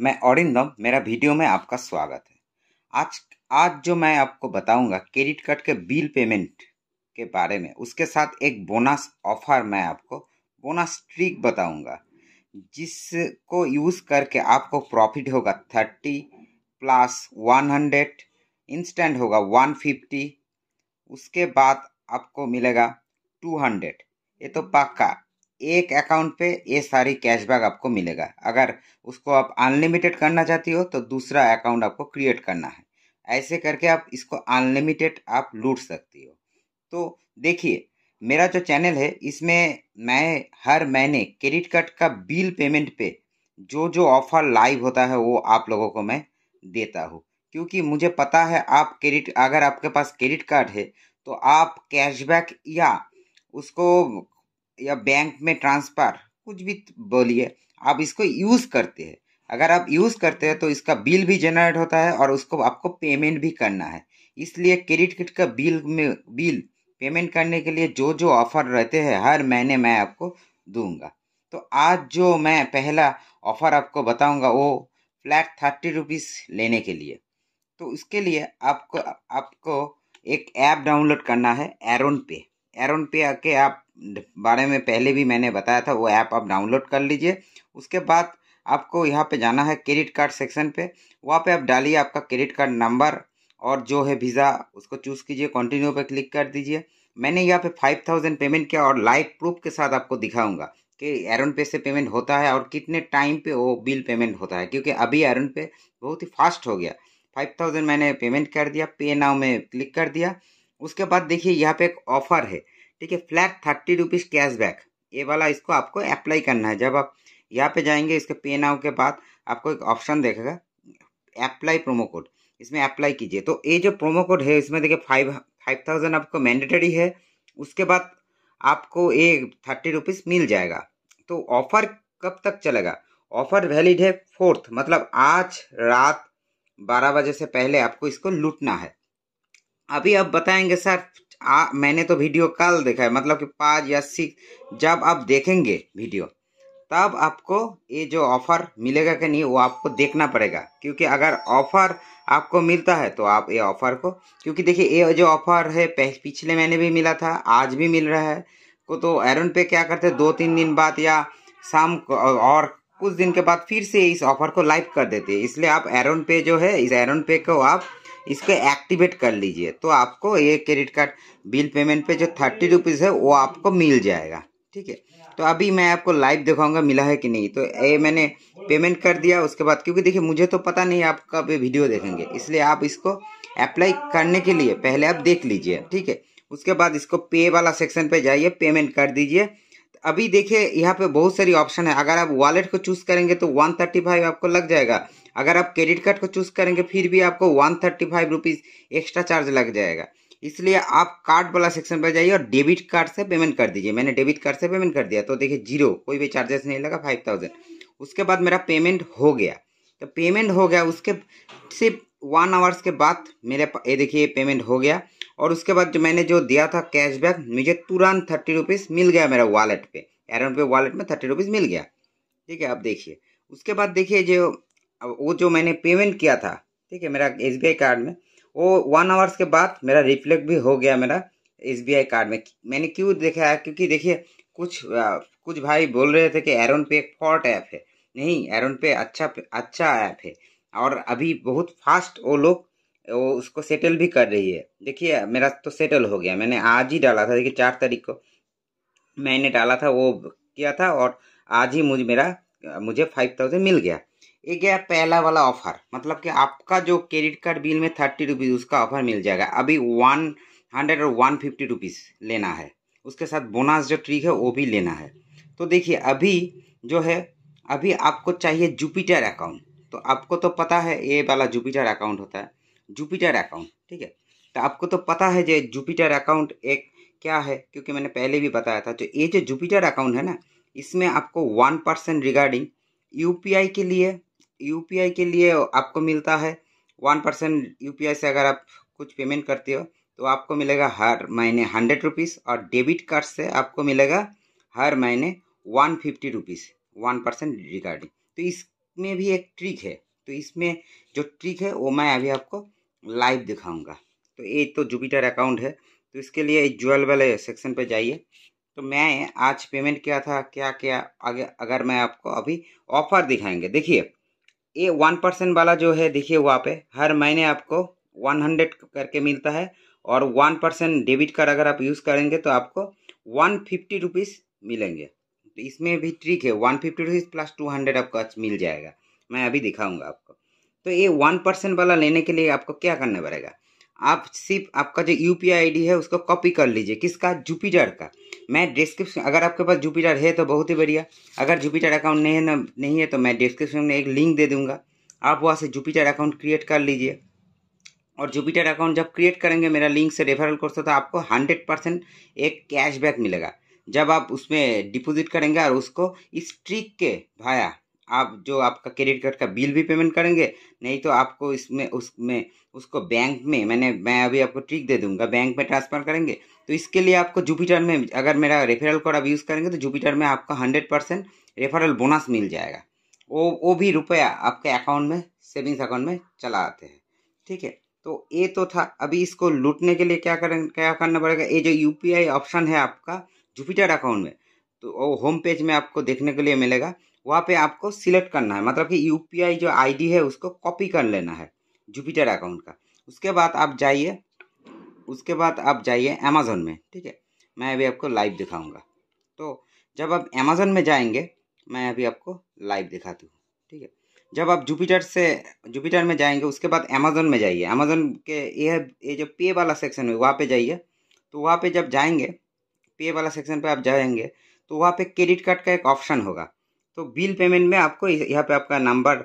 मैं औरिंदम मेरा वीडियो में आपका स्वागत है आज आज जो मैं आपको बताऊंगा क्रेडिट कार्ड के बिल पेमेंट के बारे में उसके साथ एक बोनस ऑफर मैं आपको बोनस ट्रिक बताऊंगा जिसको यूज़ करके आपको प्रॉफिट होगा thirty plus one hundred instant होगा वन फिफ्टी उसके बाद आपको मिलेगा टू हंड्रेड ये तो पक्का एक अकाउंट पे ये सारी कैशबैक आपको मिलेगा अगर उसको आप अनलिमिटेड करना चाहती हो तो दूसरा अकाउंट आपको क्रिएट करना है ऐसे करके आप इसको अनलिमिटेड आप लूट सकती हो तो देखिए मेरा जो चैनल है इसमें मैं हर महीने क्रेडिट कार्ड का बिल पेमेंट पे जो जो ऑफर लाइव होता है वो आप लोगों को मैं देता हूँ क्योंकि मुझे पता है आप क्रेडिट अगर आपके पास क्रेडिट कार्ड है तो आप कैशबैक या उसको या बैंक में ट्रांसफ़र कुछ भी बोलिए आप इसको यूज़ करते हैं अगर आप यूज़ करते हैं तो इसका बिल भी जनरेट होता है और उसको आपको पेमेंट भी करना है इसलिए क्रेडिट कार्ड का बिल में बिल पेमेंट करने के लिए जो जो ऑफ़र रहते हैं हर महीने मैं आपको दूंगा तो आज जो मैं पहला ऑफ़र आपको बताऊंगा वो फ्लैट थर्टी रुपीज़ लेने के लिए तो उसके लिए आपको आपको एक ऐप डाउनलोड करना है एरोन पे एरोन पे आके आप बारे में पहले भी मैंने बताया था वो ऐप आप डाउनलोड कर लीजिए उसके बाद आपको यहाँ पे जाना है क्रेडिट कार्ड सेक्शन पे वहाँ पे आप डालिए आपका क्रेडिट कार्ड नंबर और जो है वीज़ा उसको चूज़ कीजिए कंटिन्यू पे क्लिक कर दीजिए मैंने यहाँ पे फाइव थाउजेंड पेमेंट किया और लाइव प्रूफ के साथ आपको दिखाऊंगा कि एरन पे से पेमेंट होता है और कितने टाइम पे वो बिल पेमेंट होता है क्योंकि अभी एरन पे बहुत ही फास्ट हो गया फाइव थाउजेंड मैंने पेमेंट कर दिया पे नाव में क्लिक कर दिया उसके बाद देखिए यहाँ पर एक ऑफ़र है ठीक है फ्लैट थर्टी रुपीज़ कैशबैक ये वाला इसको आपको अप्लाई करना है जब आप यहाँ पे जाएंगे इसके पे नाउ के बाद आपको एक ऑप्शन देखेगा अप्लाई प्रोमो कोड इसमें अप्लाई कीजिए तो ये जो प्रोमो कोड है इसमें देखिए फाइव फाइव थाउजेंड आपको मैंडेटरी है उसके बाद आपको ये थर्टी रुपीज़ मिल जाएगा तो ऑफ़र कब तक चलेगा ऑफ़र वैलिड है फोर्थ मतलब आज रात बारह बजे से पहले आपको इसको लूटना है अभी आप बताएंगे सर आ मैंने तो वीडियो कल देखा है मतलब कि पाँच या सिक्स जब आप देखेंगे वीडियो तब आपको ये जो ऑफ़र मिलेगा कि नहीं वो आपको देखना पड़ेगा क्योंकि अगर ऑफ़र आपको मिलता है तो आप ये ऑफ़र को क्योंकि देखिए ये जो ऑफ़र है पिछले महीने भी मिला था आज भी मिल रहा है को तो एरन पे क्या करते दो तीन दिन बाद या शाम और कुछ दिन के बाद फिर से इस ऑफ़र को लाइव कर देते हैं इसलिए आप एरन पे जो है इस एरन पे को आप इसको एक्टिवेट कर लीजिए तो आपको ये क्रेडिट कार्ड बिल पेमेंट पे जो थर्टी रुपीज़ है वो आपको मिल जाएगा ठीक है तो अभी मैं आपको लाइव दिखाऊंगा मिला है कि नहीं तो ये मैंने पेमेंट कर दिया उसके बाद क्योंकि देखिए मुझे तो पता नहीं आप कब ये वीडियो देखेंगे इसलिए आप इसको अप्लाई करने के लिए पहले आप देख लीजिए ठीक है उसके बाद इसको पे वाला सेक्शन पे जाइए पेमेंट कर दीजिए अभी देखिए यहाँ पे बहुत सारी ऑप्शन है अगर आप वॉलेट को चूज करेंगे तो वन थर्टी फाइव आपको लग जाएगा अगर आप क्रेडिट कार्ड को चूज करेंगे फिर भी आपको one thirty five rupees extra charge लग जाएगा इसलिए आप कार्ड वाला सेक्शन पर जाइए और डेबिट कार्ड से पेमेंट कर दीजिए मैंने डेबिट कार्ड से पेमेंट कर दिया तो देखिए जीरो कोई भी चार्जेस नहीं लगा फाइव थाउजेंड उसके बाद मेरा पेमेंट हो गया तो पेमेंट हो गया उसके सिर्फ वन आवर्स के बाद मेरे ये देखिए पेमेंट हो गया और उसके बाद जो मैंने जो दिया था कैशबैक मुझे तुरंत थर्टी रुपीज़ मिल गया मेरा वॉलेट पे एरन पे वॉलेट में थर्टी रुपीज़ मिल गया ठीक है आप देखिए उसके बाद देखिए जो वो जो मैंने पेमेंट किया था ठीक है मेरा एस कार्ड में वो वन आवर्स के बाद मेरा रिफ्लेक्ट भी हो गया मेरा एस कार्ड में मैंने क्यों देखा है क्योंकि देखिए कुछ आ, कुछ भाई बोल रहे थे कि एरन पे एक फॉल्ट ऐप है नहीं एरन पे अच्छा अच्छा ऐप है और अभी बहुत फास्ट वो लोग वो उसको सेटल भी कर रही है देखिए मेरा तो सेटल हो गया मैंने आज ही डाला था देखिए चार तारीख को मैंने डाला था वो किया था और आज ही मुझे मेरा मुझे फाइव थाउजेंड मिल गया ये गया पहला वाला ऑफर मतलब कि आपका जो क्रेडिट कार्ड बिल में थर्टी रुपीज़ उसका ऑफर मिल जाएगा अभी वन हंड्रेड और वन फिफ्टी रुपीज़ लेना है उसके साथ बोनस जो ट्रिक है वो भी लेना है तो देखिए अभी जो है अभी आपको चाहिए जुपिटर अकाउंट तो आपको तो पता है ये वाला जुपिटर अकाउंट होता है जुपिटर अकाउंट ठीक है तो आपको तो पता है जो जुपिटर अकाउंट एक क्या है क्योंकि मैंने पहले भी बताया था तो ये जो जुपिटर अकाउंट है ना इसमें आपको वन परसेंट रिगार्डिंग यू के लिए यू के लिए आपको मिलता है वन परसेंट यू से अगर आप कुछ पेमेंट करते हो तो आपको मिलेगा हर महीने हंड्रेड रुपीज़ और डेबिट कार्ड से आपको मिलेगा हर महीने one fifty rupees one percent regarding तो इसमें भी एक ट्रिक है तो इसमें जो ट्रिक है वो मैं अभी आपको लाइव दिखाऊंगा तो ये तो जुपिटर अकाउंट है तो इसके लिए ज्वेल वाले सेक्शन पे जाइए तो मैं आज पेमेंट किया था क्या क्या आगे अगर मैं आपको अभी ऑफर दिखाएंगे देखिए ये वन परसेंट वाला जो है देखिए वहाँ पे हर महीने आपको वन हंड्रेड करके मिलता है और वन परसेंट डेबिट कार्ड अगर आप यूज़ करेंगे तो आपको वन फिफ्टी रुपीज़ मिलेंगे तो इसमें भी ट्रिक है one fifty rupees plus two hundred आपको मिल जाएगा मैं अभी दिखाऊंगा आपको तो ये वन परसेंट वाला लेने के लिए आपको क्या करना पड़ेगा आप सिर्फ आपका जो यू पी आई है उसको कॉपी कर लीजिए किसका जुपिटर का मैं डिस्क्रिप्शन अगर आपके पास जुपिटर है तो बहुत ही बढ़िया अगर जुपिटर अकाउंट नहीं है ना नहीं है तो मैं डिस्क्रिप्शन में एक लिंक दे दूंगा आप वहाँ से जुपिटर अकाउंट क्रिएट कर लीजिए और जुपिटर अकाउंट जब क्रिएट करेंगे मेरा लिंक से रेफरल कोर्स तो आपको हंड्रेड परसेंट एक कैशबैक मिलेगा जब आप उसमें डिपोजिट करेंगे और उसको इस ट्रिक के भाया आप जो आपका क्रेडिट कार्ड का बिल भी पेमेंट करेंगे नहीं तो आपको इसमें उसमें उसको बैंक में मैंने मैं अभी आपको ट्रिक दे दूंगा बैंक में ट्रांसफ़र करेंगे तो इसके लिए आपको जुपिटर में अगर मेरा रेफरल कोड आप यूज़ करेंगे तो जुपिटर में आपका हंड्रेड परसेंट रेफरल बोनस मिल जाएगा वो वो भी रुपया आपके अकाउंट में सेविंग्स अकाउंट में चला आते हैं ठीक है तो ये तो था अभी इसको लूटने के लिए क्या करें क्या करना पड़ेगा ये जो यू ऑप्शन है आपका जुपिटर अकाउंट में तो वो होम पेज में आपको देखने के लिए मिलेगा वहाँ पे आपको सिलेक्ट करना है मतलब कि यूपीआई जो आईडी है उसको कॉपी कर लेना है जुपिटर अकाउंट का उसके बाद आप जाइए उसके बाद आप जाइए अमेज़ोन में ठीक है मैं अभी आपको लाइव दिखाऊंगा तो जब आप अमेज़ोन में जाएंगे मैं अभी आपको लाइव दिखाती हूँ ठीक है जब आप जुपिटर से जुपिटर में जाएंगे उसके बाद अमेज़ोन में जाइए अमेज़ोन के ये ये जो पे वाला सेक्शन है वहाँ पे जाइए तो वहाँ पे जब जाएंगे पे वाला सेक्शन पे आप जाएंगे तो वहाँ पे क्रेडिट कार्ड का एक ऑप्शन होगा तो बिल पेमेंट में आपको यहाँ पे आपका नंबर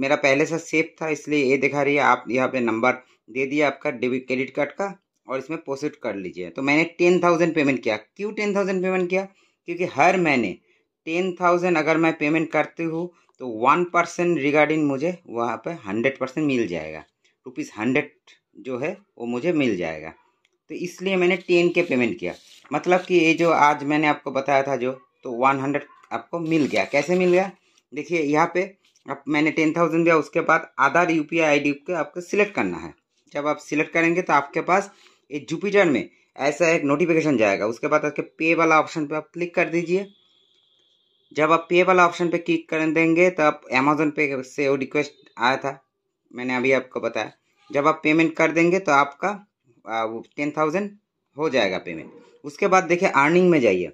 मेरा पहले से सेफ था इसलिए ये दिखा रही है आप यहाँ पे नंबर दे दिया आपका डेबिट क्रेडिट कार्ड का और इसमें प्रोसीड कर लीजिए तो मैंने टेन थाउजेंड पेमेंट किया क्यों टेन थाउजेंड पेमेंट किया क्योंकि हर महीने टेन थाउजेंड अगर मैं पेमेंट करती हूँ तो वन परसेंट रिगार्डिंग मुझे वहाँ पर हंड्रेड परसेंट मिल जाएगा रुपीज़ हंड्रेड जो है वो मुझे मिल जाएगा तो इसलिए मैंने टेन के पेमेंट किया मतलब कि ये जो आज मैंने आपको बताया था जो तो वन हंड्रेड आपको मिल गया कैसे मिल गया देखिए यहाँ पे अब मैंने टेन थाउजेंड दिया उसके बाद आधार यू पी आई के आपको सिलेक्ट करना है जब आप सिलेक्ट करेंगे तो आपके पास ये जुपिटर में ऐसा एक नोटिफिकेशन जाएगा उसके बाद आपके पे वाला ऑप्शन पे आप क्लिक कर दीजिए जब आप पे वाला ऑप्शन पे क्लिक कर देंगे तो आप अमेजोन पे से वो रिक्वेस्ट आया था मैंने अभी आपको बताया जब आप पेमेंट कर देंगे तो आपका टेन थाउजेंड हो जाएगा पेमेंट उसके बाद देखिए अर्निंग में जाइए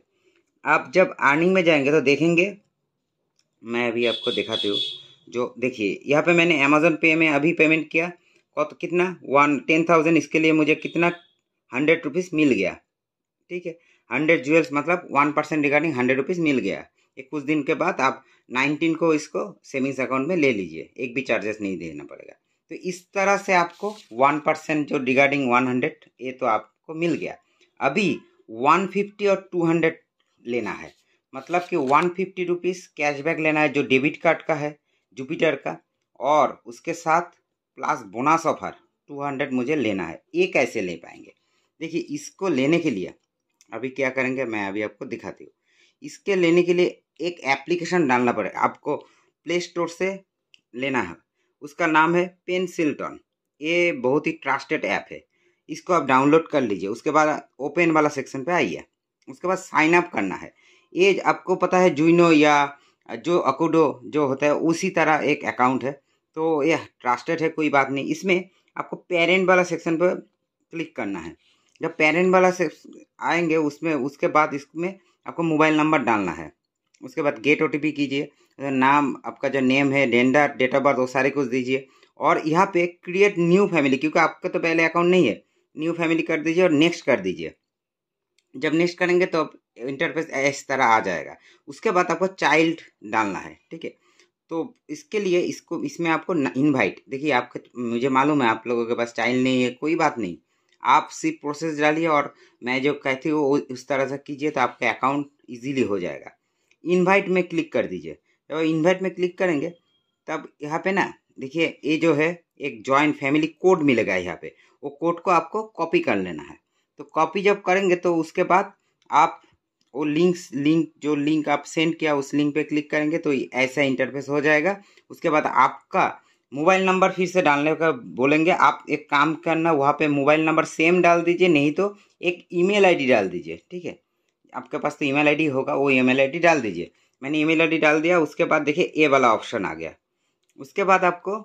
आप जब अर्निंग में जाएंगे तो देखेंगे मैं अभी आपको दिखाती हूँ जो देखिए यहाँ पे मैंने अमेजोन पे में अभी पेमेंट किया कौत कितना वन टेन थाउजेंड इसके लिए मुझे कितना हंड्रेड रुपीज़ मिल गया ठीक है हंड्रेड ज्वेल्स मतलब one percent regarding hundred rupees मिल गया एक कुछ दिन के बाद आप नाइनटीन को इसको सेविंग्स अकाउंट में ले लीजिए एक भी चार्जेस नहीं देना पड़ेगा तो इस तरह से आपको वन परसेंट जो रिगार्डिंग वन हंड्रेड ये तो आपको मिल गया अभी वन फिफ्टी और टू हंड्रेड लेना है मतलब कि वन फिफ्टी रुपीज़ कैशबैक लेना है जो डेबिट कार्ड का है जुपिटर का और उसके साथ plus bonus offer two hundred मुझे लेना है ये कैसे ले पाएंगे देखिए इसको लेने के लिए अभी क्या करेंगे मैं अभी आपको दिखाती हूँ इसके लेने के लिए एक एप्लीकेशन डालना पड़ेगा आपको प्ले स्टोर से लेना है उसका नाम है पेंसिल्टन ये बहुत ही ट्रस्टेड ऐप है इसको आप डाउनलोड कर लीजिए उसके बाद ओपन वाला सेक्शन पे आइए उसके बाद साइन अप करना है ये आपको पता है जूनो या जो अकोडो जो होता है उसी तरह एक अकाउंट है तो ये ट्रस्टेड है कोई बात नहीं इसमें आपको पेरेंट वाला सेक्शन पर क्लिक करना है जब पेरेंट वाला से आएंगे उसमें उसके बाद इसमें आपको मोबाइल नंबर डालना है उसके बाद गेट ओ कीजिए नाम आपका जो नेम है डेंडर डेट ऑफ बर्थ वो सारे कुछ दीजिए और यहाँ पे क्रिएट न्यू फैमिली क्योंकि आपका तो पहले अकाउंट नहीं है न्यू फैमिली कर दीजिए और नेक्स्ट कर दीजिए जब नेक्स्ट करेंगे तो इंटरफेस इस तरह आ जाएगा उसके बाद आपको चाइल्ड डालना है ठीक है तो इसके लिए इसको इसमें आपको इनवाइट देखिए आपके मुझे मालूम है आप लोगों के पास चाइल्ड नहीं है कोई बात नहीं आप सिर्फ प्रोसेस डालिए और मैं जो कहती हूँ वो उस तरह से कीजिए तो आपका अकाउंट इजीली हो जाएगा इनवाइट में क्लिक कर दीजिए जब इनवाइट में क्लिक करेंगे तब यहाँ पे ना देखिए ये जो है एक जॉइंट फैमिली कोड मिलेगा यहाँ पे वो कोड को आपको कॉपी कर लेना है तो कॉपी जब करेंगे तो उसके बाद आप वो लिंक्स लिंक जो लिंक आप सेंड किया उस लिंक पे क्लिक करेंगे तो ऐसा इंटरफेस हो जाएगा उसके बाद आपका मोबाइल नंबर फिर से डालने का बोलेंगे आप एक काम करना वहाँ पे मोबाइल नंबर सेम डाल दीजिए नहीं तो एक ईमेल आईडी डाल दीजिए ठीक है आपके पास तो ईमेल आईडी होगा वो ईमेल आईडी डाल दीजिए मैंने ईमेल आईडी डाल दिया उसके बाद देखिए ए वाला ऑप्शन आ गया उसके बाद आपको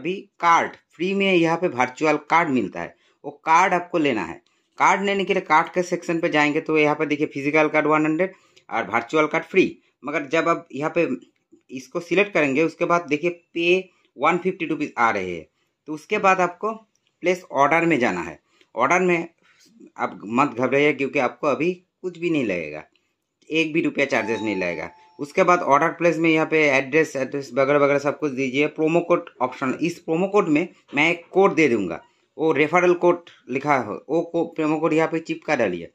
अभी कार्ड फ्री में यहाँ पे वर्चुअल कार्ड मिलता है वो कार्ड आपको लेना है कार्ड लेने के लिए कार्ड के सेक्शन पे जाएंगे तो यहाँ पे देखिए फिजिकल कार्ड वन हंड्रेड और वर्चुअल कार्ड फ्री मगर जब आप यहाँ पे इसको सिलेक्ट करेंगे उसके बाद देखिए पे वन फिफ्टी रुपीज़ आ रहे हैं तो उसके बाद आपको प्लेस ऑर्डर में जाना है ऑर्डर में आप मत घबराइए क्योंकि आपको अभी कुछ भी नहीं लगेगा एक भी रुपया चार्जेस नहीं लगेगा उसके बाद ऑर्डर प्लेस में यहाँ पे एड्रेस एड्रेस वगैरह वगैरह सब कुछ दीजिए प्रोमो कोड ऑप्शन इस प्रोमो कोड में मैं एक कोड दे दूंगा वो रेफरल कोड लिखा हो वो को प्रोमो कोड यहाँ पे चिपका डालिए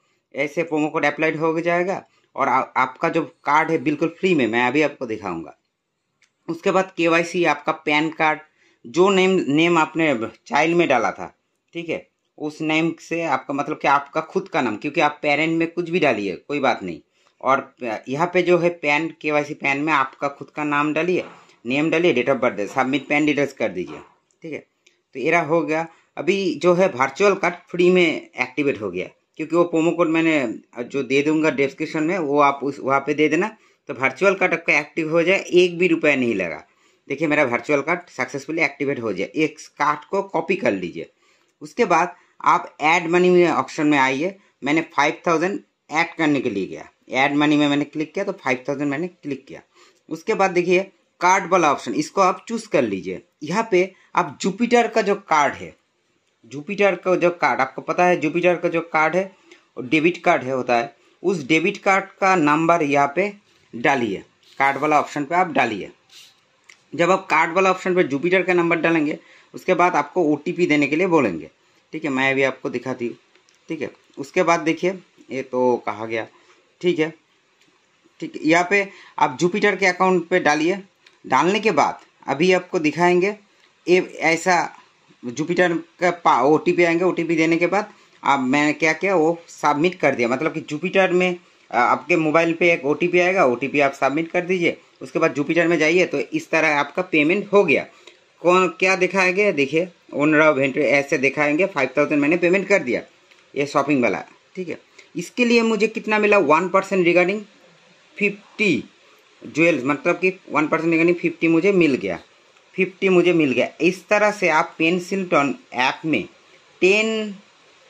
ऐसे प्रोमो कोड अप्लाइड हो जाएगा और आ, आपका जो कार्ड है बिल्कुल फ्री में मैं अभी आपको दिखाऊंगा उसके बाद के आपका पैन कार्ड जो नेम नेम आपने चाइल्ड में डाला था ठीक है उस नेम से आपका मतलब कि आपका खुद का नाम क्योंकि आप पेरेंट में कुछ भी डालिए कोई बात नहीं और यहाँ पे जो है पैन के वाई पैन में आपका खुद का नाम डालिए नेम डालिए date of birth submit PAN details कर दीजिए ठीक है तो एरा हो गया अभी जो है वर्चुअल कार्ड फ्री में एक्टिवेट हो गया क्योंकि वो प्रोमो कोड मैंने जो दे दूंगा डिस्क्रिप्शन में वो आप उस वहाँ पे दे देना तो वर्चुअल कार्ड आपका एक्टिव हो जाए एक भी रुपया नहीं लगा देखिए मेरा वर्चुअल कार्ड सक्सेसफुली एक्टिवेट हो जाए एक कार्ड को कॉपी कर लीजिए उसके बाद आप एड मनी में ऑप्शन में आइए मैंने फाइव थाउजेंड ऐड करने के लिए गया एड मनी में मैंने क्लिक किया तो फाइव थाउजेंड मैंने क्लिक किया उसके बाद देखिए कार्ड वाला ऑप्शन इसको आप चूज कर लीजिए यहाँ पे आप जुपिटर का जो कार्ड है जुपिटर का जो कार्ड आपको पता है जुपिटर का जो कार्ड है डेबिट कार्ड है होता है उस डेबिट कार्ड का नंबर यहाँ पे डालिए कार्ड वाला ऑप्शन पे आप डालिए जब आप कार्ड वाला ऑप्शन पे जुपिटर का नंबर डालेंगे उसके बाद आपको ओ देने के लिए बोलेंगे ठीक है मैं अभी आपको दिखाती हूँ ठीक है उसके बाद देखिए ये तो कहा गया ठीक है ठीक है यहाँ पे आप जुपिटर के अकाउंट पे डालिए डालने के बाद अभी आपको दिखाएंगे ये ऐसा जुपिटर का ओ टी आएंगे ओ देने के बाद आप मैंने क्या किया वो सबमिट कर दिया मतलब कि जुपिटर में आपके मोबाइल पे एक ओ आएगा ओ आप सबमिट कर दीजिए उसके बाद जुपिटर में जाइए तो इस तरह आपका पेमेंट हो गया कौन क्या दिखाएंगे देखिए ओनर ऑफ एंट्री ऐसे दिखाएंगे फाइव थाउजेंड मैंने पेमेंट कर दिया ये शॉपिंग वाला ठीक है इसके लिए मुझे कितना मिला one percent regarding fifty jewels मतलब कि वन परसेंट रिगार्डिंग फिफ्टी मुझे मिल गया फिफ्टी मुझे मिल गया इस तरह से आप पेंसिल्टन ऐप में टेन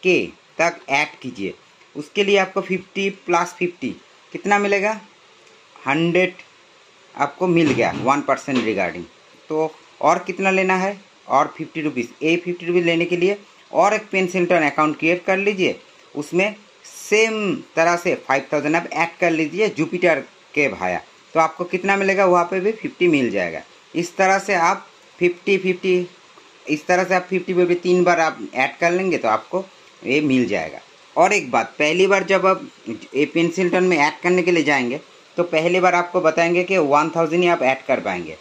के तक ऐड कीजिए उसके लिए आपको फिफ्टी प्लस फिफ्टी कितना मिलेगा हंड्रेड आपको मिल गया वन परसेंट रिगार्डिंग तो और कितना लेना है और फिफ्टी रुपीज़ ये फिफ्टी रुपीज़ लेने के लिए और एक पेंसिल्टन अकाउंट क्रिएट कर लीजिए उसमें सेम तरह से फाइव थाउजेंड आप ऐड कर लीजिए जुपिटर के भाया तो आपको कितना मिलेगा वहाँ पे भी फिफ्टी मिल जाएगा इस तरह से आप फिफ्टी फिफ्टी इस तरह से आप फिफ्टी फिफ्टी तीन बार आप ऐड कर लेंगे तो आपको ये मिल जाएगा और एक बात पहली बार जब आप ये पेंसिल टन में ऐड करने के लिए जाएंगे तो पहली बार आपको बताएंगे कि वन थाउजेंड ही आप ऐड कर पाएंगे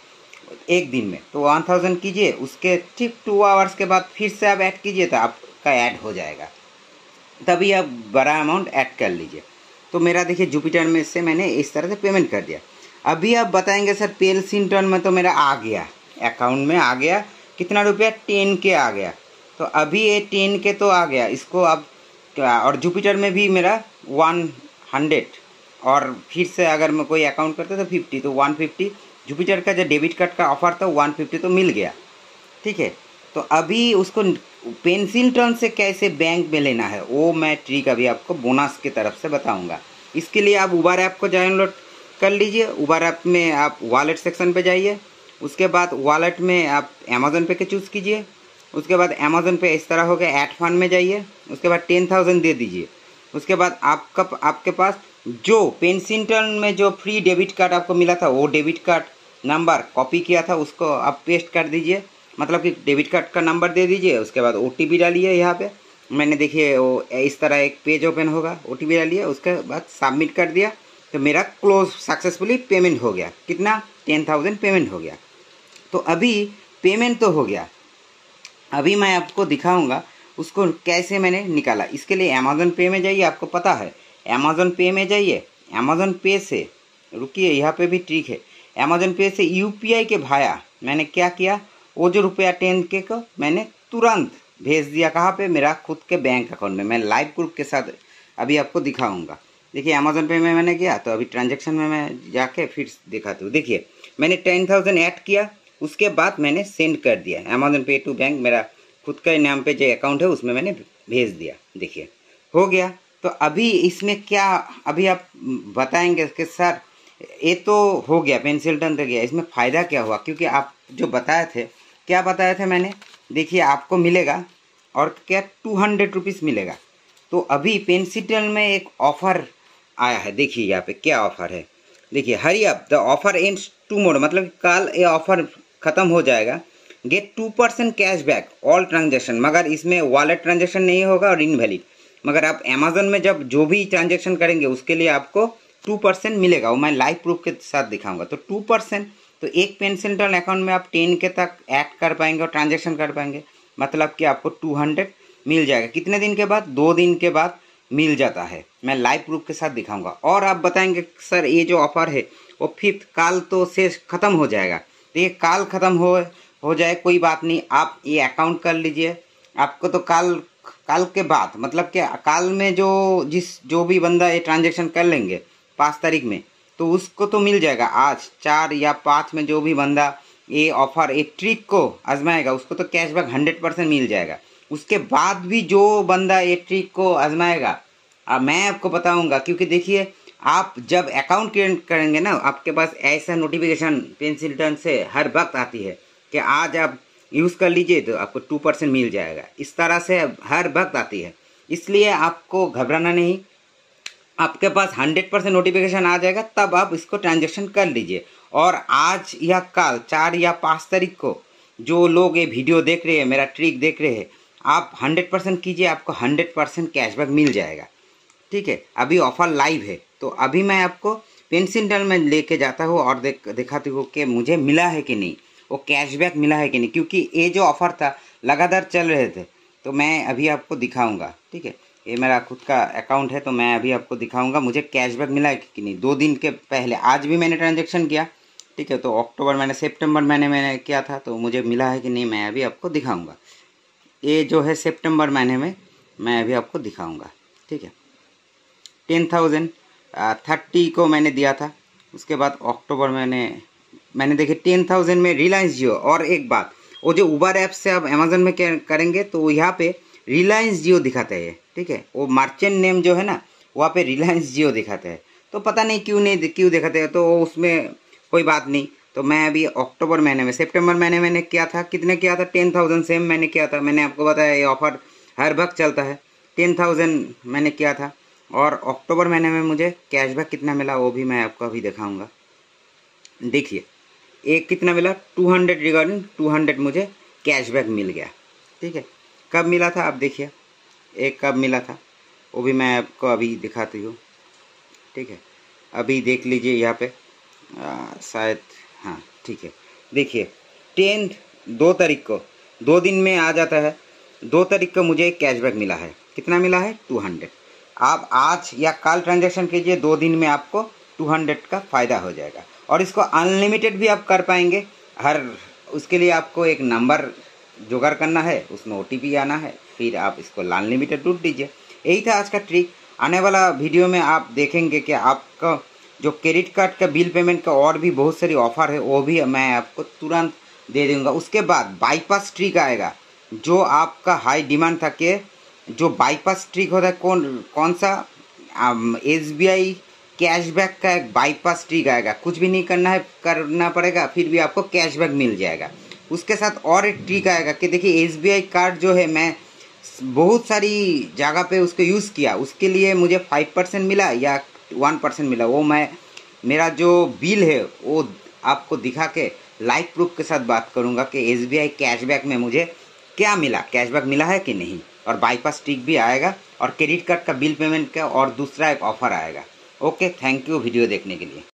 एक दिन में तो वन थाउजेंड कीजिए उसके ठीक टू आवर्स के बाद फिर से आप ऐड कीजिए तो आपका ऐड हो जाएगा तभी आप बड़ा अमाउंट ऐड कर लीजिए तो मेरा देखिए जुपिटर में से मैंने इस तरह से पेमेंट कर दिया अभी आप बताएंगे सर पेल सिंटन में तो मेरा आ गया अकाउंट में आ गया कितना रुपया टेन के आ गया तो अभी ये टेन के तो आ गया इसको आप और जुपिटर में भी मेरा वन हंड्रेड और फिर से अगर मैं कोई अकाउंट करता तो फिफ्टी तो वन फिफ्टी जुपिटर का जो डेबिट कार्ड का ऑफर था वन फिफ्टी तो मिल गया ठीक है तो अभी उसको पेंसिल टर्न से कैसे बैंक में लेना है वो मैं ट्रिक अभी आपको बोनस की तरफ से बताऊंगा इसके लिए आप उबार ऐप को डाउनलोड कर लीजिए उबर ऐप में आप वॉलेट सेक्शन पे जाइए उसके बाद वॉलेट में आप अमेज़ोन पे के चूज़ कीजिए उसके बाद अमेज़ोन पे इस तरह हो गया एट फंड में जाइए उसके बाद टेन थाउजेंड दे दीजिए उसके बाद आपका आपके पास जो पेंसिंगटन में जो फ्री डेबिट कार्ड आपको मिला था वो डेबिट कार्ड नंबर कॉपी किया था उसको आप पेस्ट कर दीजिए मतलब कि डेबिट कार्ड का नंबर दे दीजिए उसके बाद ओ डालिए यहाँ पर मैंने देखिए वो इस तरह एक पेज ओपन होगा ओ डालिए उसके बाद सबमिट कर दिया तो मेरा क्लोज सक्सेसफुली पेमेंट हो गया कितना टेन थाउजेंड पेमेंट हो गया तो अभी पेमेंट तो हो गया अभी मैं आपको दिखाऊंगा उसको कैसे मैंने निकाला इसके लिए अमेज़ोन पे में जाइए आपको पता है अमेज़ोन पे में जाइए अमेज़ोन पे से रुकिए यहाँ पे भी ट्रिक है अमेज़ोन पे से यू के भाया मैंने क्या किया वो जो रुपया टेन के को मैंने तुरंत भेज दिया कहाँ पे मेरा खुद के बैंक अकाउंट में मैं लाइव ग्रुप के साथ अभी आपको दिखाऊंगा देखिए अमेजोन पे में मैंने किया तो अभी ट्रांजेक्शन में मैं जाके फिर दिखाती हूँ देखिए मैंने टेन थाउजेंड ऐड किया उसके बाद मैंने सेंड कर दिया अमेजोन पे टू बैंक मेरा खुद का नाम पे जो अकाउंट है उसमें मैंने भेज दिया देखिए हो गया तो अभी इसमें क्या अभी आप बताएंगे कि सर ये तो हो गया पेंसिल टन तो गया इसमें फ़ायदा क्या हुआ क्योंकि आप जो बताए थे क्या बताए थे मैंने देखिए आपको मिलेगा और क्या टू हंड्रेड रुपीज़ मिलेगा तो अभी पेंसिल में एक ऑफ़र आया है देखिए यहाँ पे क्या ऑफर है देखिए hurry up the offer ends mode मतलब कल ये ऑफर ख़त्म हो जाएगा get two percent cashback all transaction मगर इसमें वॉलेट ट्रांजेक्शन नहीं होगा और इनवैलिड मगर आप अमेजोन में जब जो भी ट्रांजेक्शन करेंगे उसके लिए आपको टू परसेंट मिलेगा वो मैं लाइव प्रूफ के साथ दिखाऊंगा तो टू परसेंट तो एक पेंशन टर्न अकाउंट में आप टेन के तक ऐड कर पाएंगे और ट्रांजेक्शन कर पाएंगे मतलब कि आपको टू हंड्रेड मिल जाएगा कितने दिन के बाद दो दिन के बाद मिल जाता है मैं लाइव प्रूफ के साथ दिखाऊंगा और आप बताएंगे सर ये जो ऑफर है वो फिफ्थ कल तो से ख़त्म हो जाएगा तो ये काल ख़त्म हो हो जाए कोई बात नहीं आप ये अकाउंट कर लीजिए आपको तो कल कल के बाद मतलब कि काल में जो जिस जो भी बंदा ये ट्रांजेक्शन कर लेंगे पाँच तारीख में तो उसको तो मिल जाएगा आज चार या पाँच में जो भी बंदा ये ऑफर ये ट्रिक को आजमाएगा उसको तो कैशबैक हंड्रेड परसेंट मिल जाएगा उसके बाद भी जो बंदा ये ट्रिक को आजमाएगा अब मैं आपको बताऊंगा क्योंकि देखिए आप जब अकाउंट क्रिएट करेंगे ना आपके पास ऐसा नोटिफिकेशन पेंसिल टन से हर वक्त आती है कि आज आप यूज़ कर लीजिए तो आपको टू परसेंट मिल जाएगा इस तरह से हर वक्त आती है इसलिए आपको घबराना नहीं आपके पास हंड्रेड परसेंट नोटिफिकेशन आ जाएगा तब आप इसको ट्रांजेक्शन कर लीजिए और आज या कल चार या पाँच तारीख को जो लोग ये वीडियो देख रहे हैं मेरा ट्रिक देख रहे हैं आप हंड्रेड परसेंट कीजिए आपको हंड्रेड परसेंट कैशबैक मिल जाएगा ठीक है अभी ऑफ़र लाइव है तो अभी मैं आपको पेंसिल डल में लेके जाता हूँ और देख दिखाती हूँ कि मुझे मिला है कि नहीं वो कैशबैक मिला है कि नहीं क्योंकि ये जो ऑफ़र था लगातार चल रहे थे तो मैं अभी आपको दिखाऊँगा ठीक है ये मेरा खुद का अकाउंट है तो मैं अभी आपको दिखाऊँगा मुझे कैशबैक मिला है कि नहीं दो दिन के पहले आज भी मैंने ट्रांजेक्शन किया ठीक है तो अक्टूबर मैंने सेप्टेम्बर मैंने मैंने किया था तो मुझे मिला है कि नहीं मैं अभी आपको दिखाऊँगा ये जो है सितंबर महीने में मैं अभी आपको दिखाऊंगा ठीक है टेन थाउजेंड थर्टी को मैंने दिया था उसके बाद अक्टूबर मैंने मैंने देखे टेन थाउजेंड में रिलायंस जियो और एक बात वो जो उबर ऐप से आप अमेजोन में करेंगे तो यहाँ पे रिलायंस जियो दिखाते हैं ठीक है वो मार्चेंट नेम जो है ना वहाँ पे रिलायंस जियो दिखाते हैं तो पता नहीं क्यों नहीं क्यों दिखाते हैं तो उसमें कोई बात नहीं तो मैं अभी अक्टूबर महीने में सितंबर महीने मैंने किया था कितने किया था टेन थाउजेंड सेम मैंने किया था मैंने आपको बताया ये ऑफर हर वक्त चलता है टेन थाउजेंड मैंने किया था और अक्टूबर महीने में मुझे कैशबैक कितना मिला वो भी मैं आपको अभी दिखाऊँगा देखिए एक कितना मिला two hundred regarding two hundred मुझे कैशबैक मिल गया ठीक है कब मिला था आप देखिए एक कब मिला था वो भी मैं आपको अभी दिखाती हूँ ठीक है अभी देख लीजिए यहाँ पे शायद हाँ ठीक है देखिए टेंथ दो तारीख को दो दिन में आ जाता है दो तारीख को मुझे कैशबैक मिला है कितना मिला है टू हंड्रेड आप आज या कल ट्रांजेक्शन कीजिए दो दिन में आपको टू हंड्रेड का फ़ायदा हो जाएगा और इसको अनलिमिटेड भी आप कर पाएंगे हर उसके लिए आपको एक नंबर जुगाड़ करना है उसमें ओ आना है फिर आप इसको अनलिमिटेड टूट दीजिए यही था आज का ट्रिक आने वाला वीडियो में आप देखेंगे कि आपका जो क्रेडिट कार्ड का बिल पेमेंट का और भी बहुत सारी ऑफर है वो भी मैं आपको तुरंत दे दूंगा उसके बाद बाईपास ट्रिक आएगा जो आपका हाई डिमांड था के जो बाईपास ट्रिक होता है कौन कौन सा एस बी आई कैशबैक का एक बाईपास ट्रिक आएगा कुछ भी नहीं करना है करना पड़ेगा फिर भी आपको कैशबैक मिल जाएगा उसके साथ और एक ट्रिक आएगा कि देखिए एस बी आई कार्ड जो है मैं बहुत सारी जगह पे उसको यूज़ किया उसके लिए मुझे फाइव परसेंट मिला या वन परसेंट मिला वो मैं मेरा जो बिल है वो आपको दिखा के लाइव प्रूफ के साथ बात करूँगा कि एस बी आई कैशबैक में मुझे क्या मिला कैशबैक मिला है कि नहीं और बाईपास टिक भी आएगा और क्रेडिट कार्ड का बिल पेमेंट का और दूसरा एक ऑफर आएगा ओके थैंक यू वीडियो देखने के लिए